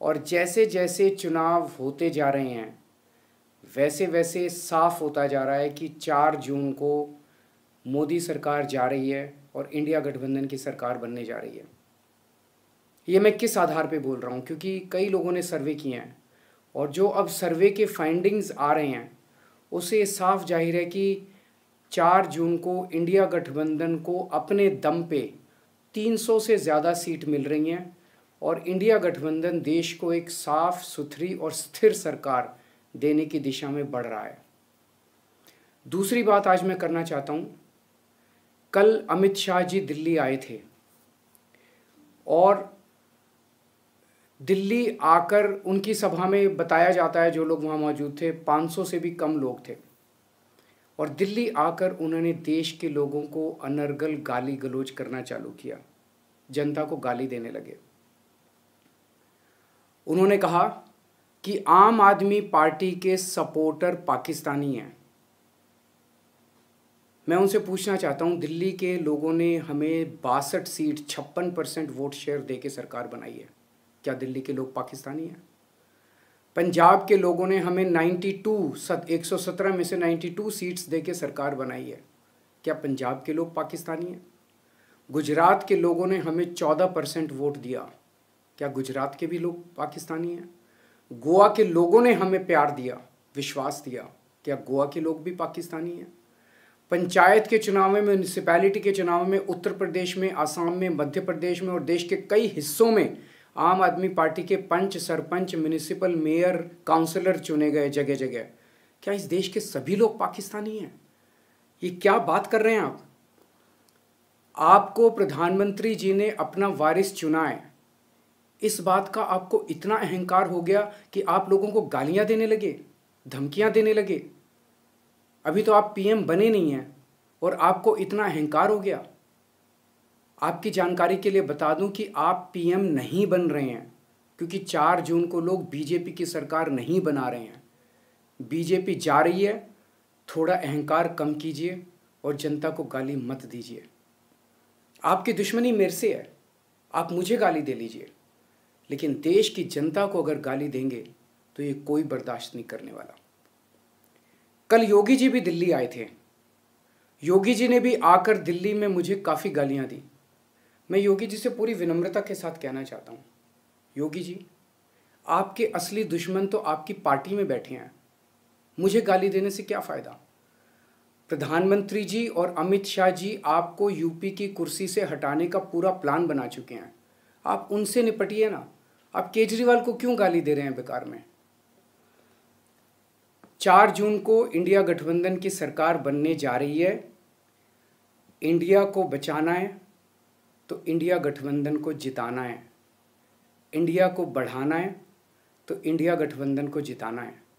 और जैसे जैसे चुनाव होते जा रहे हैं वैसे वैसे साफ होता जा रहा है कि 4 जून को मोदी सरकार जा रही है और इंडिया गठबंधन की सरकार बनने जा रही है ये मैं किस आधार पे बोल रहा हूँ क्योंकि कई लोगों ने सर्वे किए हैं और जो अब सर्वे के फाइंडिंग्स आ रहे हैं उसे साफ जाहिर है कि 4 जून को इंडिया गठबंधन को अपने दम पे 300 से ज़्यादा सीट मिल रही हैं और इंडिया गठबंधन देश को एक साफ सुथरी और स्थिर सरकार देने की दिशा में बढ़ रहा है दूसरी बात आज मैं करना चाहता हूँ कल अमित शाह जी दिल्ली आए थे और दिल्ली आकर उनकी सभा में बताया जाता है जो लोग वहाँ मौजूद थे 500 से भी कम लोग थे और दिल्ली आकर उन्होंने देश के लोगों को अनर्गल गाली गलोच करना चालू किया जनता को गाली देने लगे उन्होंने कहा कि आम आदमी पार्टी के सपोर्टर पाकिस्तानी हैं मैं उनसे पूछना चाहता हूं दिल्ली के लोगों ने हमें बासठ सीट छप्पन परसेंट वोट शेयर दे के सरकार बनाई है क्या दिल्ली के लोग पाकिस्तानी हैं पंजाब के लोगों ने हमें 92 सत सत्रह में से 92 सीट्स दे के सरकार बनाई है क्या पंजाब के लोग पाकिस्तानी हैं गुजरात के लोगों ने हमें 14 परसेंट वोट दिया क्या गुजरात के भी लोग पाकिस्तानी हैं गोवा के लोगों ने हमें प्यार दिया विश्वास दिया क्या गोवा के लोग भी पाकिस्तानी हैं पंचायत के चुनाव में म्यूनिसपैलिटी के चुनाव में उत्तर प्रदेश में आसाम में मध्य प्रदेश में और देश के कई हिस्सों में आम आदमी पार्टी के panch sarpanch municipal mayor councillor चुने गए जगह जगह क्या इस देश के सभी लोग पाकिस्तानी हैं ये क्या बात कर रहे हैं आप आपको प्रधानमंत्री जी ने अपना वारिस चुना है इस बात का आपको इतना अहंकार हो गया कि आप लोगों को गालियां देने लगे धमकियां देने लगे अभी तो आप पीएम बने नहीं हैं और आपको इतना अहंकार हो गया आपकी जानकारी के लिए बता दूं कि आप पीएम नहीं बन रहे हैं क्योंकि चार जून को लोग बीजेपी की सरकार नहीं बना रहे हैं बीजेपी जा रही है थोड़ा अहंकार कम कीजिए और जनता को गाली मत दीजिए आपकी दुश्मनी मेरे से है आप मुझे गाली दे लीजिए लेकिन देश की जनता को अगर गाली देंगे तो ये कोई बर्दाश्त नहीं करने वाला कल योगी जी भी दिल्ली आए थे योगी जी ने भी आकर दिल्ली में मुझे काफ़ी गालियाँ दी मैं योगी जी से पूरी विनम्रता के साथ कहना चाहता हूँ योगी जी आपके असली दुश्मन तो आपकी पार्टी में बैठे हैं मुझे गाली देने से क्या फ़ायदा प्रधानमंत्री जी और अमित शाह जी आपको यूपी की कुर्सी से हटाने का पूरा प्लान बना चुके हैं आप उनसे निपटिए ना आप केजरीवाल को क्यों गाली दे रहे हैं बेकार में चार जून को इंडिया गठबंधन की सरकार बनने जा रही है इंडिया को बचाना है तो इंडिया गठबंधन को जिताना है इंडिया को बढ़ाना है तो इंडिया गठबंधन को जिताना है